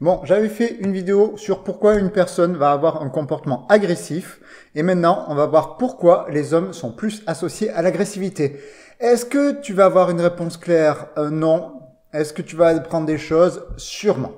Bon, j'avais fait une vidéo sur pourquoi une personne va avoir un comportement agressif. Et maintenant, on va voir pourquoi les hommes sont plus associés à l'agressivité. Est-ce que tu vas avoir une réponse claire euh, Non. Est-ce que tu vas apprendre des choses Sûrement.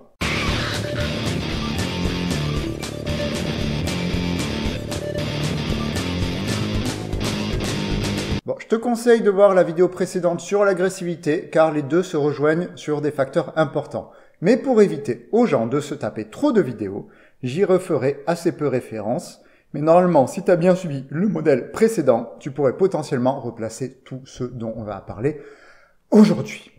Bon, je te conseille de voir la vidéo précédente sur l'agressivité car les deux se rejoignent sur des facteurs importants. Mais pour éviter aux gens de se taper trop de vidéos, j'y referai assez peu référence. Mais normalement, si tu as bien suivi le modèle précédent, tu pourrais potentiellement replacer tout ce dont on va parler aujourd'hui.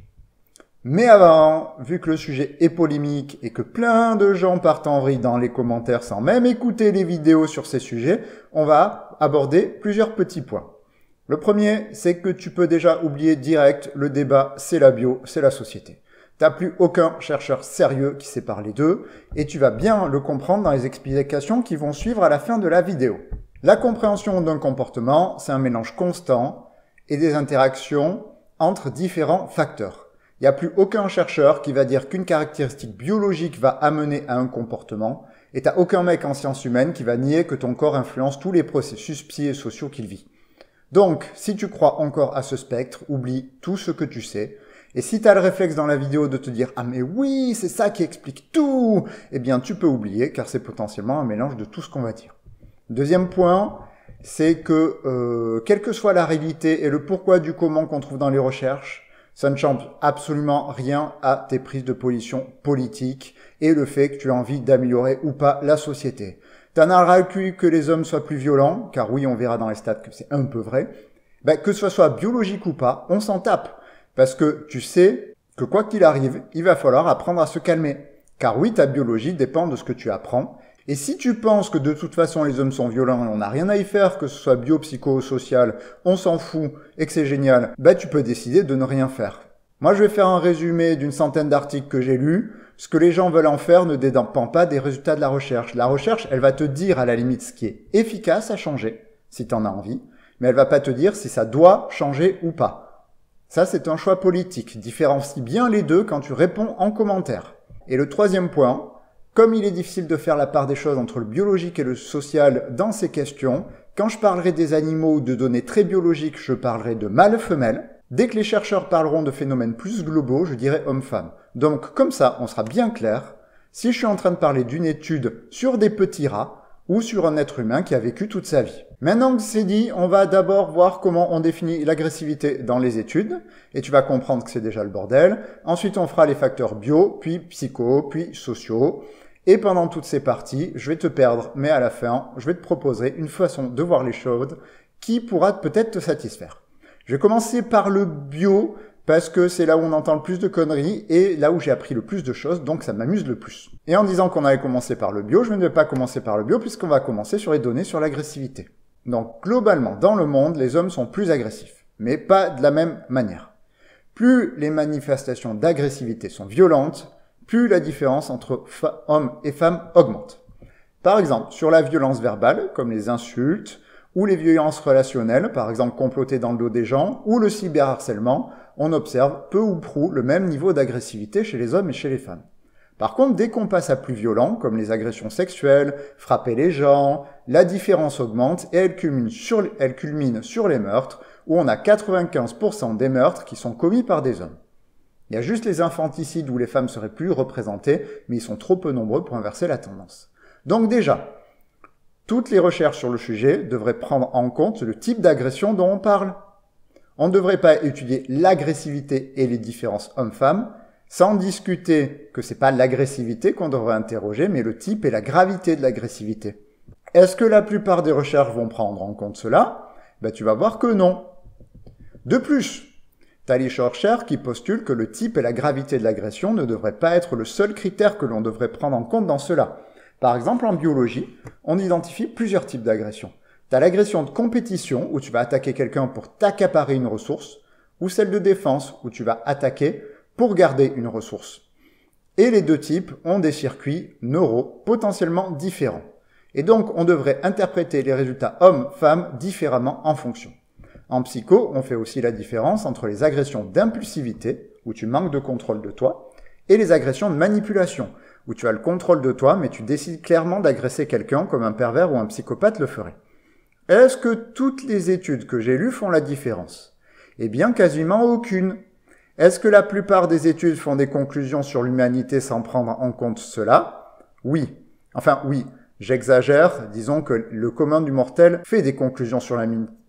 Mais avant, vu que le sujet est polémique et que plein de gens partent en riz dans les commentaires sans même écouter les vidéos sur ces sujets, on va aborder plusieurs petits points. Le premier, c'est que tu peux déjà oublier direct le débat c'est la bio, c'est la société. T'as plus aucun chercheur sérieux qui sépare les d'eux, et tu vas bien le comprendre dans les explications qui vont suivre à la fin de la vidéo. La compréhension d'un comportement, c'est un mélange constant et des interactions entre différents facteurs. Il n'y a plus aucun chercheur qui va dire qu'une caractéristique biologique va amener à un comportement, et t'as aucun mec en sciences humaines qui va nier que ton corps influence tous les processus psy et sociaux qu'il vit. Donc, si tu crois encore à ce spectre, oublie tout ce que tu sais, et si tu as le réflexe dans la vidéo de te dire Ah mais oui, c'est ça qui explique tout, eh bien tu peux oublier car c'est potentiellement un mélange de tout ce qu'on va dire. Deuxième point, c'est que euh, quelle que soit la réalité et le pourquoi du comment qu'on trouve dans les recherches, ça ne change absolument rien à tes prises de position politiques et le fait que tu as envie d'améliorer ou pas la société. T'en as calcul que les hommes soient plus violents, car oui, on verra dans les stats que c'est un peu vrai. Bah, que ce soit biologique ou pas, on s'en tape. Parce que tu sais que quoi qu'il arrive, il va falloir apprendre à se calmer. Car oui, ta biologie dépend de ce que tu apprends. Et si tu penses que de toute façon les hommes sont violents et on n'a rien à y faire, que ce soit bio, psycho, on s'en fout et que c'est génial, bah tu peux décider de ne rien faire. Moi je vais faire un résumé d'une centaine d'articles que j'ai lus. Ce que les gens veulent en faire ne dépend pas des résultats de la recherche. La recherche, elle va te dire à la limite ce qui est efficace à changer, si tu en as envie, mais elle va pas te dire si ça doit changer ou pas. Ça, c'est un choix politique. Différencie bien les deux quand tu réponds en commentaire. Et le troisième point, comme il est difficile de faire la part des choses entre le biologique et le social dans ces questions, quand je parlerai des animaux ou de données très biologiques, je parlerai de mâle femelles. Dès que les chercheurs parleront de phénomènes plus globaux, je dirai homme-femme. Donc comme ça, on sera bien clair. Si je suis en train de parler d'une étude sur des petits rats, ou sur un être humain qui a vécu toute sa vie. Maintenant que c'est dit, on va d'abord voir comment on définit l'agressivité dans les études, et tu vas comprendre que c'est déjà le bordel. Ensuite, on fera les facteurs bio, puis psycho, puis sociaux. Et pendant toutes ces parties, je vais te perdre, mais à la fin, je vais te proposer une façon de voir les choses qui pourra peut-être te satisfaire. Je vais commencer par le bio, parce que c'est là où on entend le plus de conneries et là où j'ai appris le plus de choses, donc ça m'amuse le plus. Et en disant qu'on allait commencer par le bio, je ne vais pas commencer par le bio puisqu'on va commencer sur les données sur l'agressivité. Donc globalement, dans le monde, les hommes sont plus agressifs, mais pas de la même manière. Plus les manifestations d'agressivité sont violentes, plus la différence entre hommes et femmes augmente. Par exemple, sur la violence verbale, comme les insultes, ou les violences relationnelles, par exemple comploter dans le dos des gens, ou le cyberharcèlement, on observe peu ou prou le même niveau d'agressivité chez les hommes et chez les femmes. Par contre, dès qu'on passe à plus violent, comme les agressions sexuelles, frapper les gens, la différence augmente et elle culmine sur les, elle culmine sur les meurtres, où on a 95% des meurtres qui sont commis par des hommes. Il y a juste les infanticides où les femmes seraient plus représentées, mais ils sont trop peu nombreux pour inverser la tendance. Donc déjà, toutes les recherches sur le sujet devraient prendre en compte le type d'agression dont on parle. On ne devrait pas étudier l'agressivité et les différences hommes-femmes, sans discuter que c'est pas l'agressivité qu'on devrait interroger, mais le type et la gravité de l'agressivité. Est-ce que la plupart des recherches vont prendre en compte cela ben, Tu vas voir que non. De plus, t'as les qui postule que le type et la gravité de l'agression ne devraient pas être le seul critère que l'on devrait prendre en compte dans cela. Par exemple, en biologie, on identifie plusieurs types d'agressions. T'as l'agression de compétition où tu vas attaquer quelqu'un pour t'accaparer une ressource, ou celle de défense où tu vas attaquer pour garder une ressource. Et les deux types ont des circuits neuraux potentiellement différents. Et donc on devrait interpréter les résultats hommes-femmes différemment en fonction. En psycho, on fait aussi la différence entre les agressions d'impulsivité, où tu manques de contrôle de toi, et les agressions de manipulation, où tu as le contrôle de toi mais tu décides clairement d'agresser quelqu'un comme un pervers ou un psychopathe le ferait. Est-ce que toutes les études que j'ai lues font la différence Eh bien, quasiment aucune. Est-ce que la plupart des études font des conclusions sur l'humanité sans prendre en compte cela Oui. Enfin, oui. J'exagère, disons que le commun du mortel fait des conclusions sur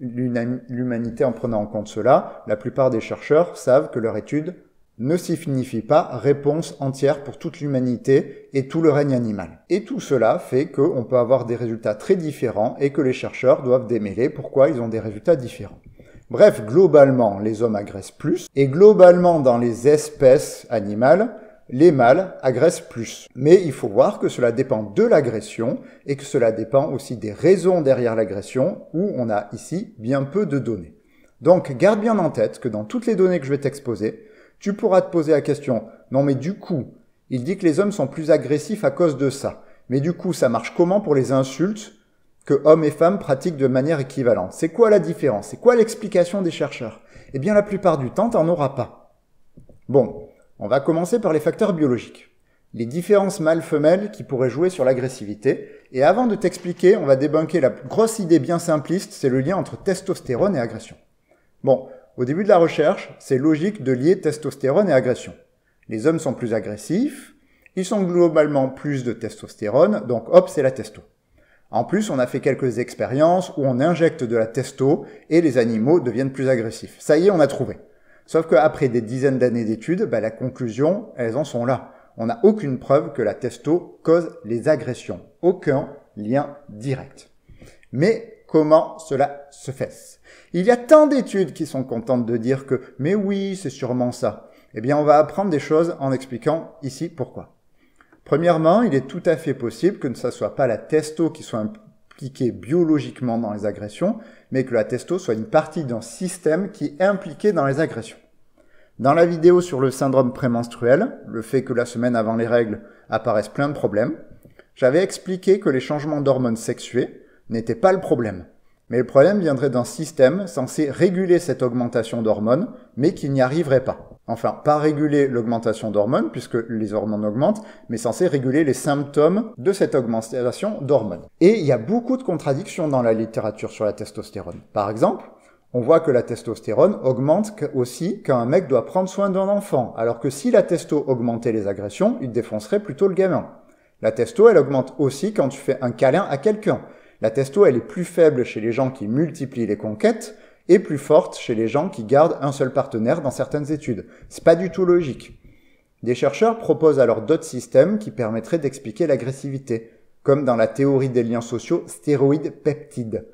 l'humanité en prenant en compte cela. La plupart des chercheurs savent que leur étude ne signifie pas réponse entière pour toute l'humanité et tout le règne animal. Et tout cela fait qu'on peut avoir des résultats très différents et que les chercheurs doivent démêler pourquoi ils ont des résultats différents. Bref, globalement, les hommes agressent plus et globalement dans les espèces animales, les mâles agressent plus. Mais il faut voir que cela dépend de l'agression et que cela dépend aussi des raisons derrière l'agression où on a ici bien peu de données. Donc garde bien en tête que dans toutes les données que je vais t'exposer, tu pourras te poser la question, non mais du coup, il dit que les hommes sont plus agressifs à cause de ça. Mais du coup, ça marche comment pour les insultes que hommes et femmes pratiquent de manière équivalente C'est quoi la différence C'est quoi l'explication des chercheurs Eh bien, la plupart du temps, t'en auras pas. Bon, on va commencer par les facteurs biologiques. Les différences mâles-femelles qui pourraient jouer sur l'agressivité. Et avant de t'expliquer, on va débunker la grosse idée bien simpliste, c'est le lien entre testostérone et agression. Bon, au début de la recherche, c'est logique de lier testostérone et agression. Les hommes sont plus agressifs, ils sont globalement plus de testostérone, donc hop, c'est la testo. En plus, on a fait quelques expériences où on injecte de la testo et les animaux deviennent plus agressifs. Ça y est, on a trouvé. Sauf qu'après des dizaines d'années d'études, bah, la conclusion, elles en sont là. On n'a aucune preuve que la testo cause les agressions. Aucun lien direct. Mais comment cela se fait. Il y a tant d'études qui sont contentes de dire que mais oui, c'est sûrement ça. Eh bien, on va apprendre des choses en expliquant ici pourquoi. Premièrement, il est tout à fait possible que ce ne soit pas la testo qui soit impliquée biologiquement dans les agressions, mais que la testo soit une partie d'un système qui est impliqué dans les agressions. Dans la vidéo sur le syndrome prémenstruel, le fait que la semaine avant les règles apparaissent plein de problèmes, j'avais expliqué que les changements d'hormones sexuées, n'était pas le problème. Mais le problème viendrait d'un système censé réguler cette augmentation d'hormones, mais qui n'y arriverait pas. Enfin, pas réguler l'augmentation d'hormones, puisque les hormones augmentent, mais censé réguler les symptômes de cette augmentation d'hormones. Et il y a beaucoup de contradictions dans la littérature sur la testostérone. Par exemple, on voit que la testostérone augmente aussi quand un mec doit prendre soin d'un enfant, alors que si la testo augmentait les agressions, il défoncerait plutôt le gamin. La testo, elle augmente aussi quand tu fais un câlin à quelqu'un. La testo, elle est plus faible chez les gens qui multiplient les conquêtes et plus forte chez les gens qui gardent un seul partenaire dans certaines études. C'est pas du tout logique. Des chercheurs proposent alors d'autres systèmes qui permettraient d'expliquer l'agressivité, comme dans la théorie des liens sociaux stéroïdes-peptides,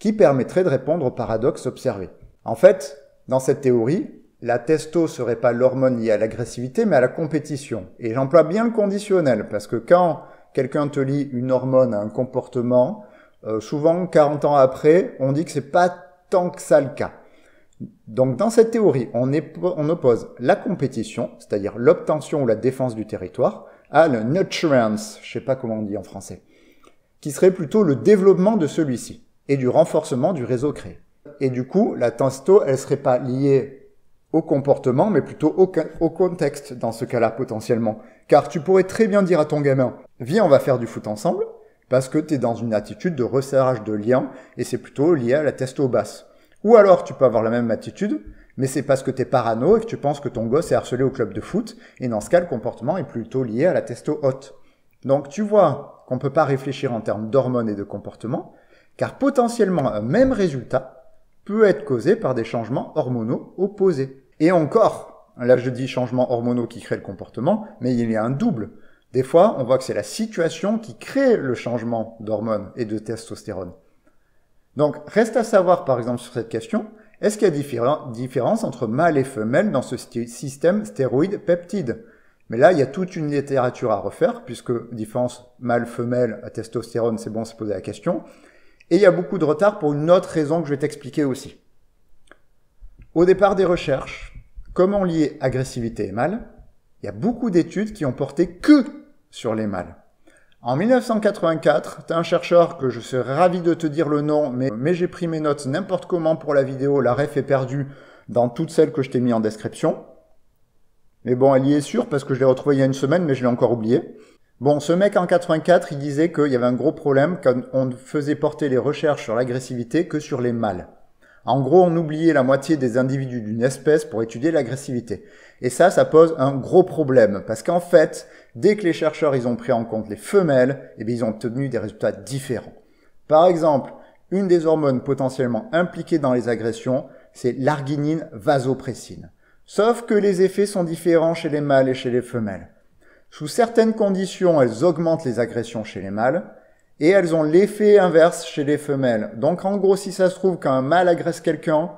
qui permettrait de répondre au paradoxe observé. En fait, dans cette théorie, la testo serait pas l'hormone liée à l'agressivité, mais à la compétition. Et j'emploie bien le conditionnel, parce que quand quelqu'un te lie une hormone à un comportement, euh, souvent 40 ans après, on dit que c'est pas tant que ça le cas. Donc dans cette théorie, on, oppose la compétition, c'est-à-dire l'obtention ou la défense du territoire, à le nurturance, je sais pas comment on dit en français, qui serait plutôt le développement de celui-ci et du renforcement du réseau créé. Et du coup, la tensto, elle serait pas liée au comportement, mais plutôt au, au contexte dans ce cas-là potentiellement. Car tu pourrais très bien dire à ton gamin, viens, on va faire du foot ensemble, parce que tu es dans une attitude de resserrage de lien et c'est plutôt lié à la testo basse. Ou alors tu peux avoir la même attitude, mais c'est parce que tu es parano et que tu penses que ton gosse est harcelé au club de foot, et dans ce cas le comportement est plutôt lié à la testo haute. Donc tu vois qu'on ne peut pas réfléchir en termes d'hormones et de comportement, car potentiellement un même résultat peut être causé par des changements hormonaux opposés. Et encore, là je dis changements hormonaux qui créent le comportement, mais il y a un double. Des fois, on voit que c'est la situation qui crée le changement d'hormones et de testostérone. Donc, reste à savoir, par exemple, sur cette question, est-ce qu'il y a différence entre mâle et femelle dans ce système stéroïde-peptide Mais là, il y a toute une littérature à refaire, puisque différence mâle-femelle à testostérone, c'est bon, se poser la question. Et il y a beaucoup de retard pour une autre raison que je vais t'expliquer aussi. Au départ des recherches, comment lier agressivité et mâle il y a beaucoup d'études qui ont porté que sur les mâles. En 1984, un chercheur que je serais ravi de te dire le nom, mais, j'ai pris mes notes n'importe comment pour la vidéo, la ref est perdue dans toutes celles que je t'ai mis en description. Mais bon, elle y est sûre parce que je l'ai retrouvée il y a une semaine, mais je l'ai encore oublié. Bon, ce mec en 84, il disait qu'il y avait un gros problème quand on faisait porter les recherches sur l'agressivité que sur les mâles. En gros, on oubliait la moitié des individus d'une espèce pour étudier l'agressivité. Et ça, ça pose un gros problème, parce qu'en fait, dès que les chercheurs ils ont pris en compte les femelles, eh bien, ils ont obtenu des résultats différents. Par exemple, une des hormones potentiellement impliquées dans les agressions, c'est l'arginine vasopressine. Sauf que les effets sont différents chez les mâles et chez les femelles. Sous certaines conditions, elles augmentent les agressions chez les mâles, et elles ont l'effet inverse chez les femelles. Donc en gros, si ça se trouve qu'un mâle agresse quelqu'un,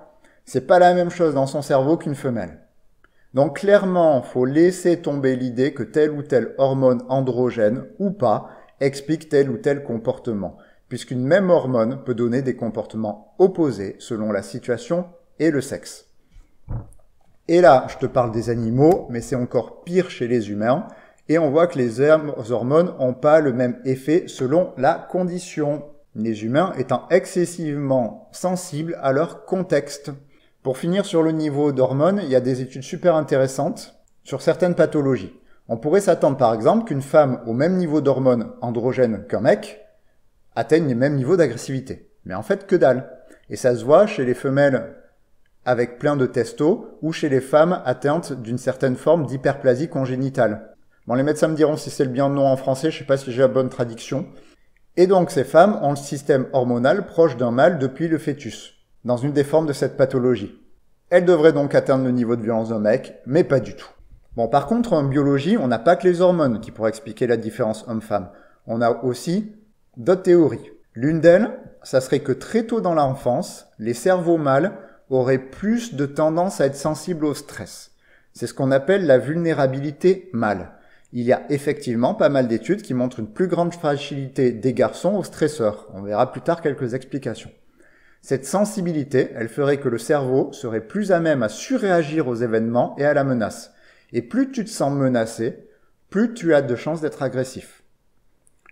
c'est pas la même chose dans son cerveau qu'une femelle. Donc clairement, faut laisser tomber l'idée que telle ou telle hormone androgène ou pas explique tel ou tel comportement, puisqu'une même hormone peut donner des comportements opposés selon la situation et le sexe. Et là, je te parle des animaux, mais c'est encore pire chez les humains, et on voit que les hormones n'ont pas le même effet selon la condition, les humains étant excessivement sensibles à leur contexte. Pour finir sur le niveau d'hormones, il y a des études super intéressantes sur certaines pathologies. On pourrait s'attendre par exemple qu'une femme au même niveau d'hormones androgènes qu'un mec atteigne les mêmes niveaux d'agressivité. Mais en fait, que dalle. Et ça se voit chez les femelles avec plein de testo ou chez les femmes atteintes d'une certaine forme d'hyperplasie congénitale. Bon, les médecins me diront si c'est le bien ou non en français, je sais pas si j'ai la bonne traduction. Et donc ces femmes ont le système hormonal proche d'un mâle depuis le fœtus, dans une des formes de cette pathologie. Elles devraient donc atteindre le niveau de violence d'un mec, mais pas du tout. Bon, par contre, en biologie, on n'a pas que les hormones qui pourraient expliquer la différence homme-femme. On a aussi d'autres théories. L'une d'elles, ça serait que très tôt dans l'enfance, les cerveaux mâles auraient plus de tendance à être sensibles au stress. C'est ce qu'on appelle la vulnérabilité mâle. Il y a effectivement pas mal d'études qui montrent une plus grande fragilité des garçons aux stresseurs. On verra plus tard quelques explications. Cette sensibilité, elle ferait que le cerveau serait plus à même à surréagir aux événements et à la menace. Et plus tu te sens menacé, plus tu as de chances d'être agressif.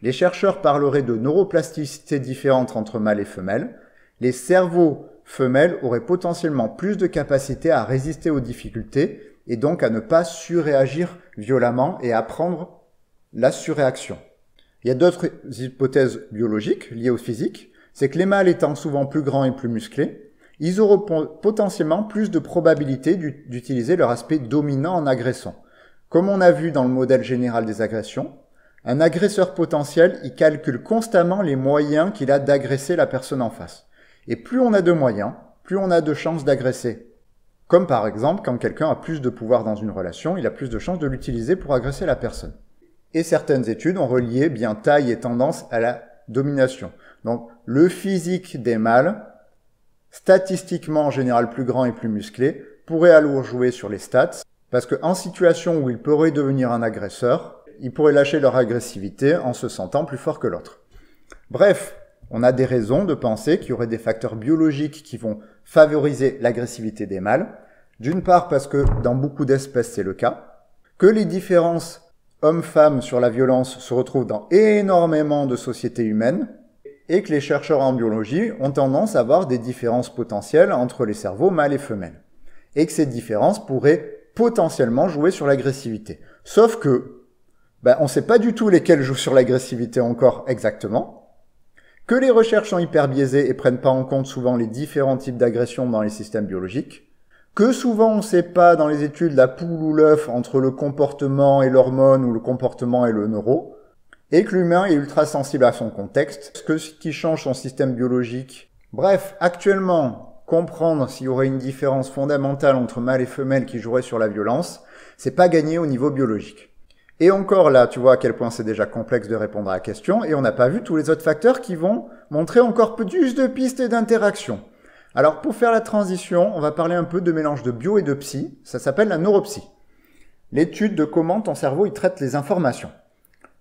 Les chercheurs parleraient de neuroplasticité différente entre mâles et femelles. Les cerveaux femelles auraient potentiellement plus de capacité à résister aux difficultés et donc à ne pas surréagir violemment et apprendre la surréaction. Il y a d'autres hypothèses biologiques liées au physique, c'est que les mâles étant souvent plus grands et plus musclés, ils auront potentiellement plus de probabilité d'utiliser leur aspect dominant en agressant. Comme on a vu dans le modèle général des agressions, un agresseur potentiel, il calcule constamment les moyens qu'il a d'agresser la personne en face. Et plus on a de moyens, plus on a de chances d'agresser comme par exemple quand quelqu'un a plus de pouvoir dans une relation, il a plus de chances de l'utiliser pour agresser la personne. Et certaines études ont relié bien taille et tendance à la domination. Donc le physique des mâles, statistiquement en général plus grand et plus musclé, pourrait alors jouer sur les stats, parce qu'en situation où il pourrait devenir un agresseur, ils pourraient lâcher leur agressivité en se sentant plus fort que l'autre. Bref, on a des raisons de penser qu'il y aurait des facteurs biologiques qui vont favoriser l'agressivité des mâles, d'une part parce que dans beaucoup d'espèces c'est le cas, que les différences hommes-femmes sur la violence se retrouvent dans énormément de sociétés humaines, et que les chercheurs en biologie ont tendance à voir des différences potentielles entre les cerveaux mâles et femelles, et que ces différences pourraient potentiellement jouer sur l'agressivité. Sauf que, ben, on ne sait pas du tout lesquelles jouent sur l'agressivité encore exactement, que les recherches sont hyper biaisées et prennent pas en compte souvent les différents types d'agressions dans les systèmes biologiques, que souvent on sait pas dans les études la poule ou l'œuf entre le comportement et l'hormone ou le comportement et le neuro, et que l'humain est ultra sensible à son contexte, que ce qui change son système biologique. Bref, actuellement, comprendre s'il y aurait une différence fondamentale entre mâles et femelles qui jouerait sur la violence, c'est pas gagné au niveau biologique. Et encore là, tu vois à quel point c'est déjà complexe de répondre à la question, et on n'a pas vu tous les autres facteurs qui vont montrer encore plus de pistes et d'interactions. Alors pour faire la transition, on va parler un peu de mélange de bio et de psy, ça s'appelle la neuropsie. L'étude de comment ton cerveau y traite les informations.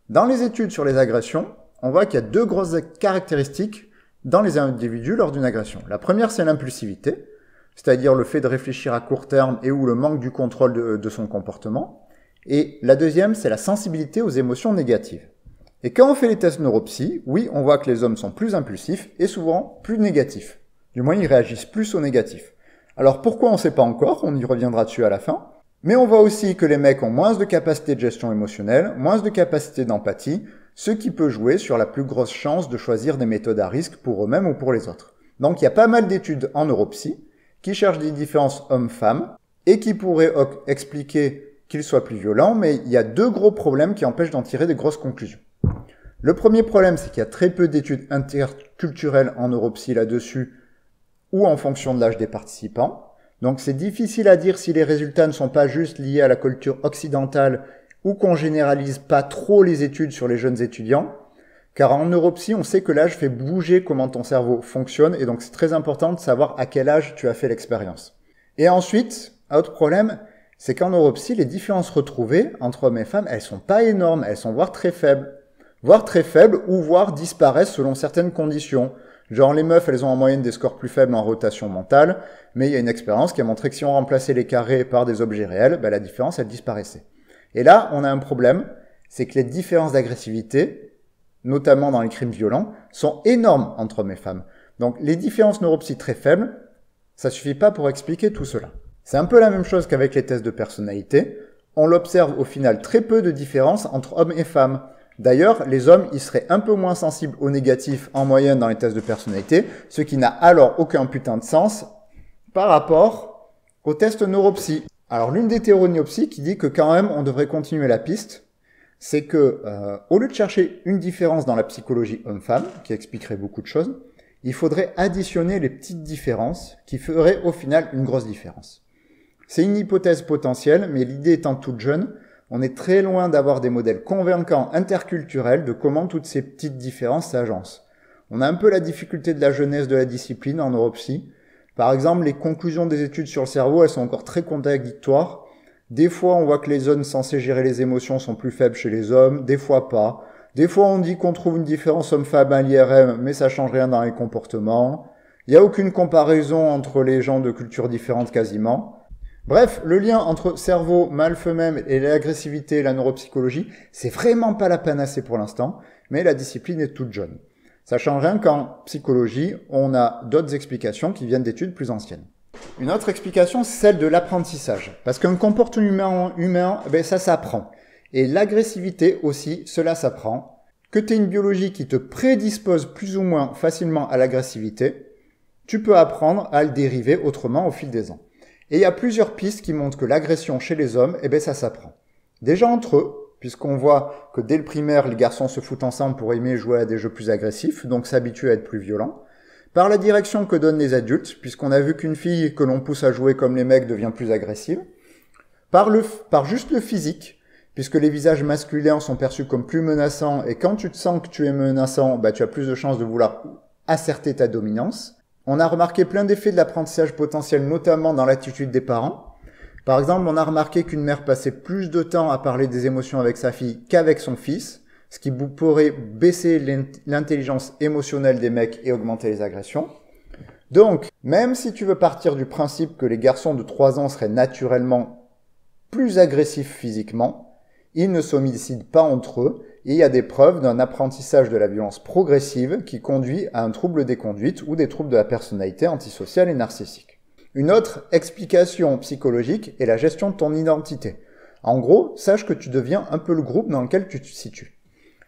Dans les études sur les agressions, on voit qu'il y a deux grosses caractéristiques dans les individus lors d'une agression. La première, c'est l'impulsivité, c'est-à-dire le fait de réfléchir à court terme et ou le manque du contrôle de son comportement. Et la deuxième, c'est la sensibilité aux émotions négatives. Et quand on fait les tests neuropsy, oui, on voit que les hommes sont plus impulsifs et souvent plus négatifs. Du moins, ils réagissent plus au négatif. Alors pourquoi on ne sait pas encore, on y reviendra dessus à la fin. Mais on voit aussi que les mecs ont moins de capacité de gestion émotionnelle, moins de capacité d'empathie, ce qui peut jouer sur la plus grosse chance de choisir des méthodes à risque pour eux-mêmes ou pour les autres. Donc il y a pas mal d'études en neuropsy qui cherchent des différences hommes-femmes et qui pourraient expliquer qu'il soit plus violent, mais il y a deux gros problèmes qui empêchent d'en tirer des grosses conclusions. Le premier problème, c'est qu'il y a très peu d'études interculturelles en neuropsy là-dessus, ou en fonction de l'âge des participants. Donc c'est difficile à dire si les résultats ne sont pas juste liés à la culture occidentale ou qu'on généralise pas trop les études sur les jeunes étudiants, car en neuropsy, on sait que l'âge fait bouger comment ton cerveau fonctionne, et donc c'est très important de savoir à quel âge tu as fait l'expérience. Et ensuite, autre problème, c'est qu'en neuropsie, les différences retrouvées entre hommes et femmes, elles sont pas énormes, elles sont voire très faibles. Voire très faibles ou voire disparaissent selon certaines conditions. Genre les meufs, elles ont en moyenne des scores plus faibles en rotation mentale, mais il y a une expérience qui a montré que si on remplaçait les carrés par des objets réels, ben, la différence, elle disparaissait. Et là, on a un problème, c'est que les différences d'agressivité, notamment dans les crimes violents, sont énormes entre hommes et femmes. Donc les différences neuropsy très faibles, ça suffit pas pour expliquer tout cela. C'est un peu la même chose qu'avec les tests de personnalité. On l'observe au final très peu de différence entre hommes et femmes. D'ailleurs, les hommes y seraient un peu moins sensibles au négatif en moyenne dans les tests de personnalité, ce qui n'a alors aucun putain de sens par rapport aux tests neuropsy. Alors l'une des théories neuropsy qui dit que quand même on devrait continuer la piste, c'est que euh, au lieu de chercher une différence dans la psychologie homme-femme, qui expliquerait beaucoup de choses, il faudrait additionner les petites différences qui feraient au final une grosse différence. C'est une hypothèse potentielle, mais l'idée étant toute jeune, on est très loin d'avoir des modèles convaincants interculturels de comment toutes ces petites différences s'agencent. On a un peu la difficulté de la jeunesse de la discipline en neuropsy. Par exemple, les conclusions des études sur le cerveau, elles sont encore très contradictoires. Des fois, on voit que les zones censées gérer les émotions sont plus faibles chez les hommes, des fois pas. Des fois, on dit qu'on trouve une différence homme-femme à l'IRM, mais ça change rien dans les comportements. Il n'y a aucune comparaison entre les gens de cultures différentes quasiment. Bref, le lien entre cerveau, mâle même, et l'agressivité et la neuropsychologie, c'est vraiment pas la panacée pour l'instant, mais la discipline est toute jeune. Ça change rien qu'en psychologie, on a d'autres explications qui viennent d'études plus anciennes. Une autre explication, c'est celle de l'apprentissage. Parce qu'un comportement humain, humain ben, ça s'apprend. Et l'agressivité aussi, cela s'apprend. Que tu aies une biologie qui te prédispose plus ou moins facilement à l'agressivité, tu peux apprendre à le dériver autrement au fil des ans. Et il y a plusieurs pistes qui montrent que l'agression chez les hommes, eh ben, ça s'apprend. Déjà entre eux, puisqu'on voit que dès le primaire, les garçons se foutent ensemble pour aimer jouer à des jeux plus agressifs, donc s'habituer à être plus violents. Par la direction que donnent les adultes, puisqu'on a vu qu'une fille que l'on pousse à jouer comme les mecs devient plus agressive. Par, le, par juste le physique, puisque les visages masculins sont perçus comme plus menaçants, et quand tu te sens que tu es menaçant, bah, tu as plus de chances de vouloir asserter ta dominance. On a remarqué plein d'effets de l'apprentissage potentiel, notamment dans l'attitude des parents. Par exemple, on a remarqué qu'une mère passait plus de temps à parler des émotions avec sa fille qu'avec son fils, ce qui pourrait baisser l'intelligence émotionnelle des mecs et augmenter les agressions. Donc, même si tu veux partir du principe que les garçons de 3 ans seraient naturellement plus agressifs physiquement, ils ne s'homicident pas entre eux il y a des preuves d'un apprentissage de la violence progressive qui conduit à un trouble des conduites ou des troubles de la personnalité antisociale et narcissique. Une autre explication psychologique est la gestion de ton identité. En gros, sache que tu deviens un peu le groupe dans lequel tu te situes.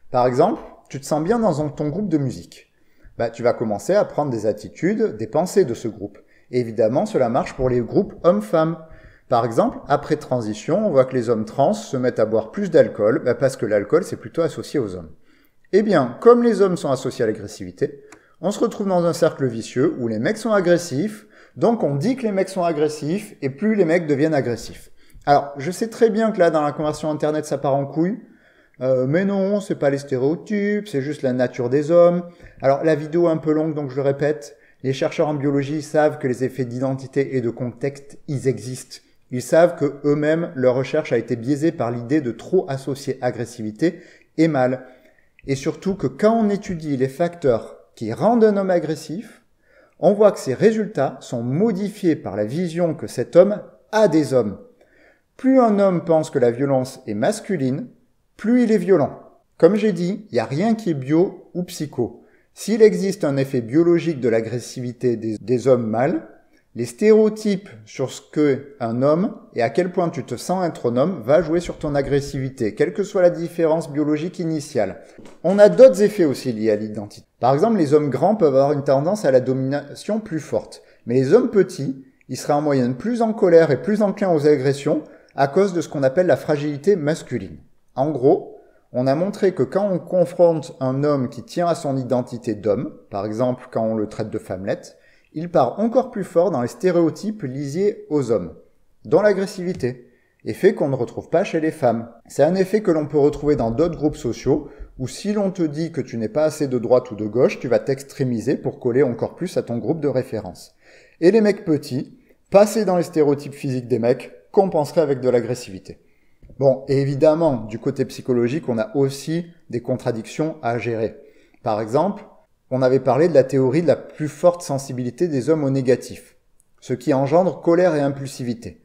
Par exemple, tu te sens bien dans ton groupe de musique. Bah, tu vas commencer à prendre des attitudes, des pensées de ce groupe. évidemment, cela marche pour les groupes hommes-femmes. Par exemple, après transition, on voit que les hommes trans se mettent à boire plus d'alcool, bah, parce que l'alcool, c'est plutôt associé aux hommes. Eh bien, comme les hommes sont associés à l'agressivité, on se retrouve dans un cercle vicieux où les mecs sont agressifs, donc on dit que les mecs sont agressifs, et plus les mecs deviennent agressifs. Alors, je sais très bien que là, dans la conversion Internet, ça part en couille, euh, mais non, c'est pas les stéréotypes, c'est juste la nature des hommes. Alors, la vidéo est un peu longue, donc je le répète, les chercheurs en biologie savent que les effets d'identité et de contexte, ils existent. Ils savent que eux-mêmes, leur recherche a été biaisée par l'idée de trop associer agressivité et mal. Et surtout que quand on étudie les facteurs qui rendent un homme agressif, on voit que ces résultats sont modifiés par la vision que cet homme a des hommes. Plus un homme pense que la violence est masculine, plus il est violent. Comme j'ai dit, il n'y a rien qui est bio ou psycho. S'il existe un effet biologique de l'agressivité des, des hommes mâles, les stéréotypes sur ce qu'est un homme et à quel point tu te sens être un homme va jouer sur ton agressivité, quelle que soit la différence biologique initiale. On a d'autres effets aussi liés à l'identité. Par exemple, les hommes grands peuvent avoir une tendance à la domination plus forte, mais les hommes petits, ils seraient en moyenne plus en colère et plus enclins aux agressions à cause de ce qu'on appelle la fragilité masculine. En gros, on a montré que quand on confronte un homme qui tient à son identité d'homme, par exemple quand on le traite de femmelette, il part encore plus fort dans les stéréotypes lisiés aux hommes, dans l'agressivité, effet qu'on ne retrouve pas chez les femmes. C'est un effet que l'on peut retrouver dans d'autres groupes sociaux, où si l'on te dit que tu n'es pas assez de droite ou de gauche, tu vas t'extrémiser pour coller encore plus à ton groupe de référence. Et les mecs petits, passer dans les stéréotypes physiques des mecs, compenserait avec de l'agressivité. Bon, et évidemment, du côté psychologique, on a aussi des contradictions à gérer. Par exemple, on avait parlé de la théorie de la plus forte sensibilité des hommes au négatif, ce qui engendre colère et impulsivité,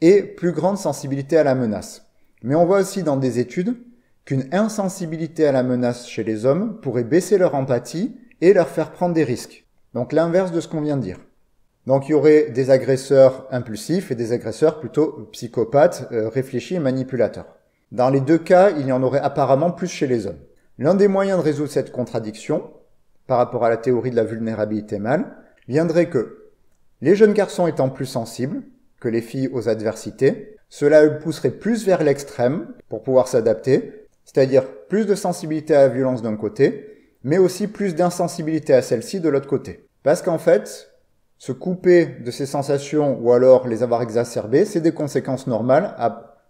et plus grande sensibilité à la menace. Mais on voit aussi dans des études qu'une insensibilité à la menace chez les hommes pourrait baisser leur empathie et leur faire prendre des risques. Donc l'inverse de ce qu'on vient de dire. Donc il y aurait des agresseurs impulsifs et des agresseurs plutôt psychopathes, euh, réfléchis et manipulateurs. Dans les deux cas, il y en aurait apparemment plus chez les hommes. L'un des moyens de résoudre cette contradiction, par rapport à la théorie de la vulnérabilité mâle viendrait que les jeunes garçons étant plus sensibles que les filles aux adversités, cela pousserait plus vers l'extrême pour pouvoir s'adapter, c'est-à-dire plus de sensibilité à la violence d'un côté, mais aussi plus d'insensibilité à celle-ci de l'autre côté. Parce qu'en fait, se couper de ces sensations ou alors les avoir exacerbées, c'est des conséquences normales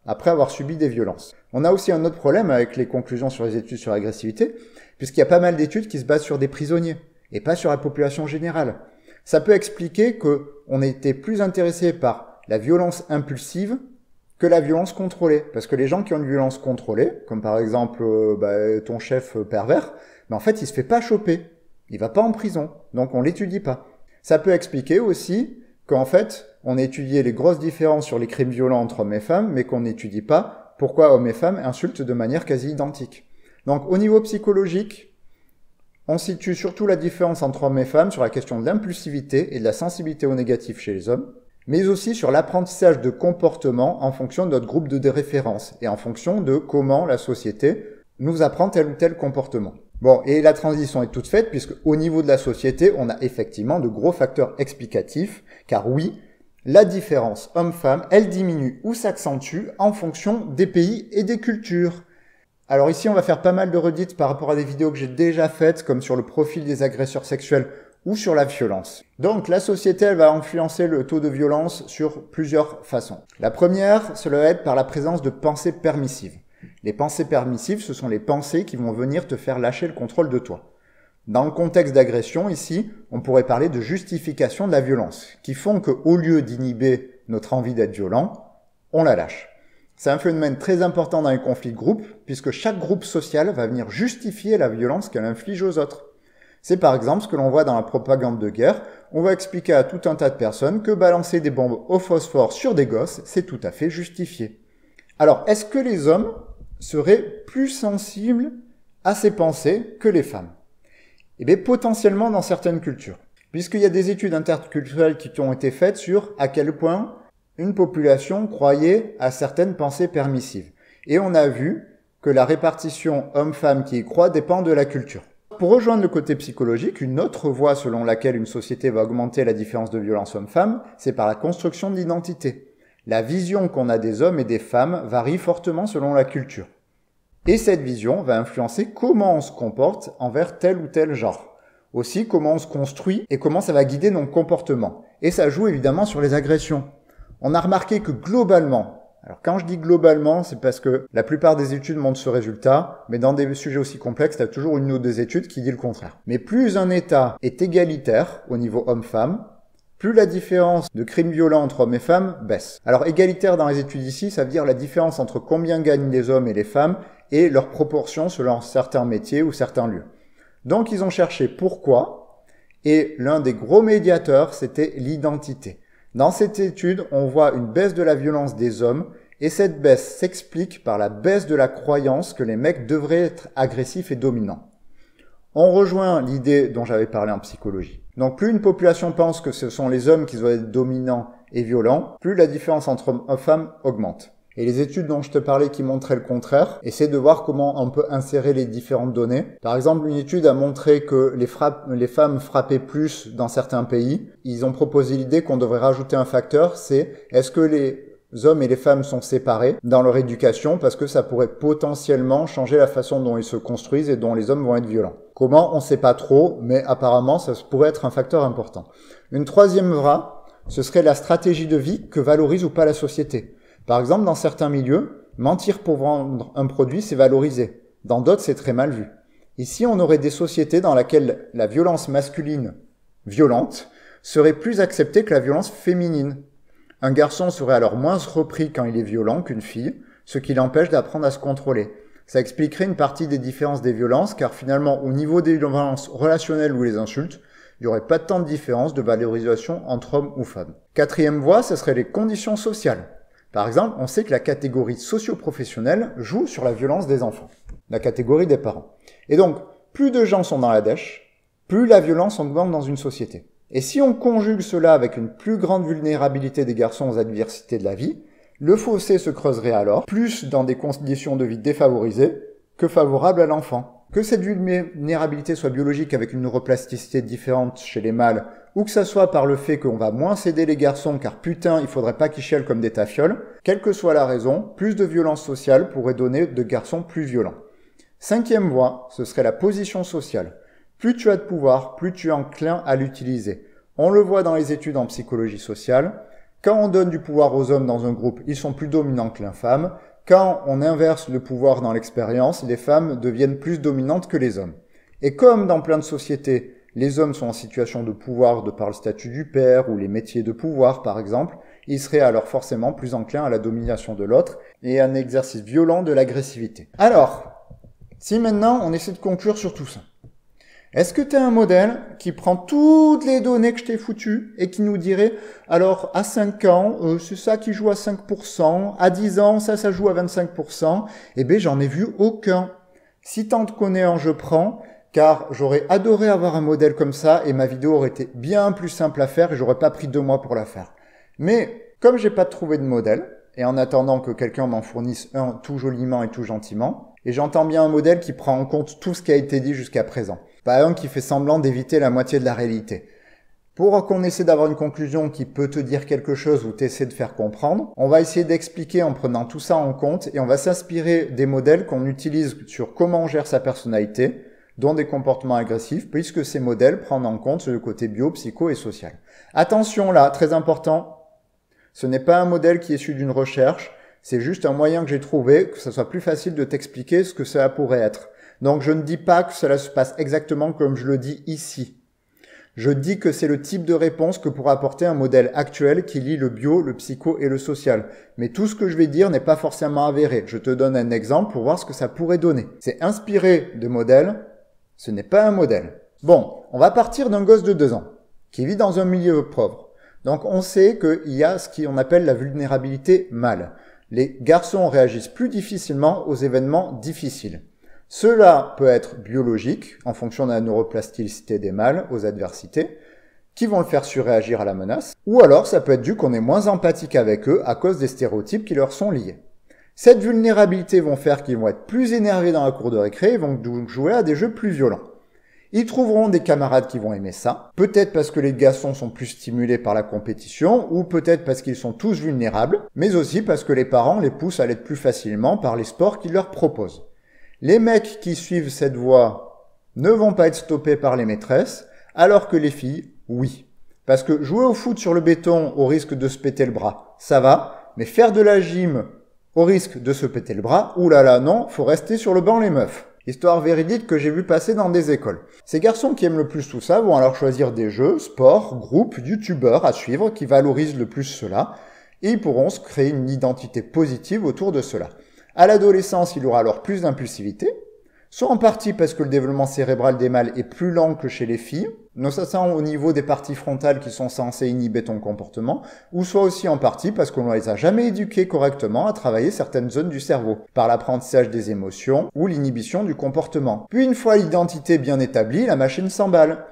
après avoir subi des violences. On a aussi un autre problème avec les conclusions sur les études sur l'agressivité, puisqu'il y a pas mal d'études qui se basent sur des prisonniers et pas sur la population générale. Ça peut expliquer que on était plus intéressé par la violence impulsive que la violence contrôlée, parce que les gens qui ont une violence contrôlée, comme par exemple euh, bah, ton chef pervers, mais bah, en fait il se fait pas choper, il va pas en prison, donc on l'étudie pas. Ça peut expliquer aussi qu'en fait on étudiait les grosses différences sur les crimes violents entre hommes et femmes, mais qu'on n'étudie pas pourquoi hommes et femmes insultent de manière quasi identique. Donc au niveau psychologique, on situe surtout la différence entre hommes et femmes sur la question de l'impulsivité et de la sensibilité au négatif chez les hommes, mais aussi sur l'apprentissage de comportements en fonction de notre groupe de référence et en fonction de comment la société nous apprend tel ou tel comportement. Bon, et la transition est toute faite puisque au niveau de la société, on a effectivement de gros facteurs explicatifs, car oui, la différence homme-femme, elle diminue ou s'accentue en fonction des pays et des cultures. Alors ici, on va faire pas mal de redites par rapport à des vidéos que j'ai déjà faites, comme sur le profil des agresseurs sexuels ou sur la violence. Donc la société, elle va influencer le taux de violence sur plusieurs façons. La première, cela va être par la présence de pensées permissives. Les pensées permissives, ce sont les pensées qui vont venir te faire lâcher le contrôle de toi. Dans le contexte d'agression, ici, on pourrait parler de justification de la violence, qui font que, au lieu d'inhiber notre envie d'être violent, on la lâche. C'est un phénomène très important dans les conflits de groupe, puisque chaque groupe social va venir justifier la violence qu'elle inflige aux autres. C'est par exemple ce que l'on voit dans la propagande de guerre, on va expliquer à tout un tas de personnes que balancer des bombes au phosphore sur des gosses, c'est tout à fait justifié. Alors, est-ce que les hommes seraient plus sensibles à ces pensées que les femmes Eh bien, potentiellement dans certaines cultures, puisqu'il y a des études interculturelles qui ont été faites sur à quel point une population croyait à certaines pensées permissives. Et on a vu que la répartition homme-femme qui y croit dépend de la culture. Pour rejoindre le côté psychologique, une autre voie selon laquelle une société va augmenter la différence de violence homme-femme, c'est par la construction de l'identité. La vision qu'on a des hommes et des femmes varie fortement selon la culture. Et cette vision va influencer comment on se comporte envers tel ou tel genre. Aussi comment on se construit et comment ça va guider nos comportements. Et ça joue évidemment sur les agressions. On a remarqué que globalement, alors quand je dis globalement, c'est parce que la plupart des études montrent ce résultat, mais dans des sujets aussi complexes, tu as toujours une ou deux études qui dit le contraire. Mais plus un État est égalitaire au niveau homme-femme, plus la différence de crimes violents entre hommes et femmes baisse. Alors égalitaire dans les études ici, ça veut dire la différence entre combien gagnent les hommes et les femmes et leurs proportions selon certains métiers ou certains lieux. Donc ils ont cherché pourquoi, et l'un des gros médiateurs, c'était l'identité. Dans cette étude, on voit une baisse de la violence des hommes et cette baisse s'explique par la baisse de la croyance que les mecs devraient être agressifs et dominants. On rejoint l'idée dont j'avais parlé en psychologie. Donc plus une population pense que ce sont les hommes qui doivent être dominants et violents, plus la différence entre hommes et femmes augmente. Et les études dont je te parlais qui montraient le contraire, essaient de voir comment on peut insérer les différentes données. Par exemple, une étude a montré que les, les femmes frappaient plus dans certains pays. Ils ont proposé l'idée qu'on devrait rajouter un facteur, c'est est-ce que les hommes et les femmes sont séparés dans leur éducation parce que ça pourrait potentiellement changer la façon dont ils se construisent et dont les hommes vont être violents. Comment On ne sait pas trop, mais apparemment ça pourrait être un facteur important. Une troisième vraie, ce serait la stratégie de vie que valorise ou pas la société. Par exemple, dans certains milieux, mentir pour vendre un produit, c'est valorisé. Dans d'autres, c'est très mal vu. Ici, on aurait des sociétés dans lesquelles la violence masculine violente serait plus acceptée que la violence féminine. Un garçon serait alors moins repris quand il est violent qu'une fille, ce qui l'empêche d'apprendre à se contrôler. Ça expliquerait une partie des différences des violences, car finalement, au niveau des violences relationnelles ou les insultes, il n'y aurait pas tant de différence de valorisation entre hommes ou femmes. Quatrième voie, ce serait les conditions sociales. Par exemple, on sait que la catégorie socio-professionnelle joue sur la violence des enfants, la catégorie des parents. Et donc, plus de gens sont dans la dèche, plus la violence augmente dans une société. Et si on conjugue cela avec une plus grande vulnérabilité des garçons aux adversités de la vie, le fossé se creuserait alors plus dans des conditions de vie défavorisées que favorables à l'enfant. Que cette vulnérabilité soit biologique avec une neuroplasticité différente chez les mâles, ou que ça soit par le fait qu'on va moins céder les garçons car putain, il faudrait pas qu'ils chialent comme des tafioles, quelle que soit la raison, plus de violence sociale pourrait donner de garçons plus violents. Cinquième voie, ce serait la position sociale. Plus tu as de pouvoir, plus tu es enclin à l'utiliser. On le voit dans les études en psychologie sociale. Quand on donne du pouvoir aux hommes dans un groupe, ils sont plus dominants que femmes quand on inverse le pouvoir dans l'expérience, les femmes deviennent plus dominantes que les hommes. Et comme dans plein de sociétés, les hommes sont en situation de pouvoir de par le statut du père ou les métiers de pouvoir par exemple, ils seraient alors forcément plus enclins à la domination de l'autre et à un exercice violent de l'agressivité. Alors, si maintenant on essaie de conclure sur tout ça, est-ce que tu as un modèle qui prend toutes les données que je t'ai foutues et qui nous dirait, alors à 5 ans, euh, c'est ça qui joue à 5%, à 10 ans, ça, ça joue à 25%, eh bien j'en ai vu aucun. Si tant de connais en je prends, car j'aurais adoré avoir un modèle comme ça et ma vidéo aurait été bien plus simple à faire et j'aurais pas pris deux mois pour la faire. Mais comme j'ai pas trouvé de modèle, et en attendant que quelqu'un m'en fournisse un tout joliment et tout gentiment, et j'entends bien un modèle qui prend en compte tout ce qui a été dit jusqu'à présent. Pas un qui fait semblant d'éviter la moitié de la réalité. Pour qu'on essaie d'avoir une conclusion qui peut te dire quelque chose ou t'essaie de faire comprendre, on va essayer d'expliquer en prenant tout ça en compte et on va s'inspirer des modèles qu'on utilise sur comment on gère sa personnalité, dont des comportements agressifs, puisque ces modèles prennent en compte le côté bio, psycho et social. Attention là, très important, ce n'est pas un modèle qui est issu d'une recherche, c'est juste un moyen que j'ai trouvé, que ça soit plus facile de t'expliquer ce que ça pourrait être. Donc je ne dis pas que cela se passe exactement comme je le dis ici. Je dis que c'est le type de réponse que pourra apporter un modèle actuel qui lie le bio, le psycho et le social. Mais tout ce que je vais dire n'est pas forcément avéré. Je te donne un exemple pour voir ce que ça pourrait donner. C'est inspiré de modèles, ce n'est pas un modèle. Bon, on va partir d'un gosse de 2 ans qui vit dans un milieu pauvre. Donc on sait qu'il y a ce qu'on appelle la vulnérabilité mâle. Les garçons réagissent plus difficilement aux événements difficiles. Cela peut être biologique, en fonction de la neuroplasticité des mâles aux adversités, qui vont le faire surréagir à la menace, ou alors ça peut être dû qu'on est moins empathique avec eux à cause des stéréotypes qui leur sont liés. Cette vulnérabilité vont faire qu'ils vont être plus énervés dans la cour de récré et vont donc jouer à des jeux plus violents. Ils trouveront des camarades qui vont aimer ça, peut-être parce que les garçons sont plus stimulés par la compétition, ou peut-être parce qu'ils sont tous vulnérables, mais aussi parce que les parents les poussent à l'aide plus facilement par les sports qu'ils leur proposent. Les mecs qui suivent cette voie ne vont pas être stoppés par les maîtresses, alors que les filles, oui. Parce que jouer au foot sur le béton au risque de se péter le bras, ça va, mais faire de la gym au risque de se péter le bras, oulala non, faut rester sur le banc les meufs. Histoire véridique que j'ai vu passer dans des écoles. Ces garçons qui aiment le plus tout ça vont alors choisir des jeux, sports, groupes, youtubeurs à suivre qui valorisent le plus cela, et ils pourront se créer une identité positive autour de cela. À l'adolescence, il aura alors plus d'impulsivité, soit en partie parce que le développement cérébral des mâles est plus lent que chez les filles, notamment au niveau des parties frontales qui sont censées inhiber ton comportement, ou soit aussi en partie parce qu'on ne les a jamais éduqués correctement à travailler certaines zones du cerveau, par l'apprentissage des émotions ou l'inhibition du comportement. Puis une fois l'identité bien établie, la machine s'emballe.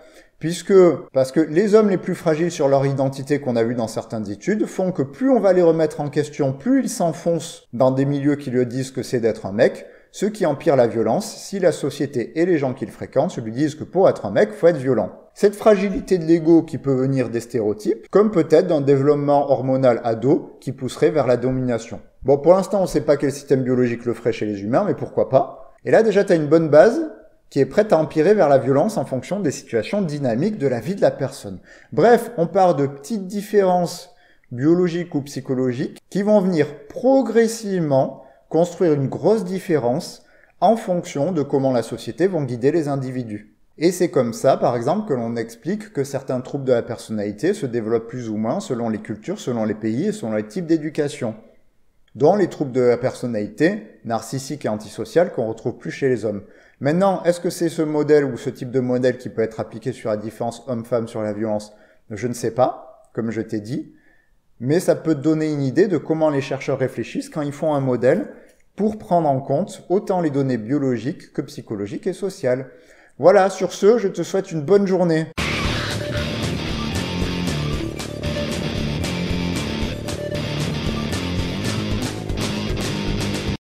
Puisque, parce que les hommes les plus fragiles sur leur identité qu'on a vu dans certaines études font que plus on va les remettre en question, plus ils s'enfoncent dans des milieux qui lui disent que c'est d'être un mec, ce qui empire la violence si la société et les gens qu'ils fréquentent lui disent que pour être un mec, faut être violent. Cette fragilité de l'ego qui peut venir des stéréotypes, comme peut-être d'un développement hormonal ado qui pousserait vers la domination. Bon, pour l'instant, on ne sait pas quel système biologique le ferait chez les humains, mais pourquoi pas. Et là, déjà, as une bonne base qui est prête à empirer vers la violence en fonction des situations dynamiques de la vie de la personne. Bref, on part de petites différences biologiques ou psychologiques qui vont venir progressivement construire une grosse différence en fonction de comment la société vont guider les individus. Et c'est comme ça, par exemple, que l'on explique que certains troubles de la personnalité se développent plus ou moins selon les cultures, selon les pays et selon les types d'éducation. Dont les troubles de la personnalité narcissiques et antisociales qu'on retrouve plus chez les hommes. Maintenant, est-ce que c'est ce modèle ou ce type de modèle qui peut être appliqué sur la différence homme-femme sur la violence Je ne sais pas, comme je t'ai dit, mais ça peut donner une idée de comment les chercheurs réfléchissent quand ils font un modèle pour prendre en compte autant les données biologiques que psychologiques et sociales. Voilà, sur ce, je te souhaite une bonne journée.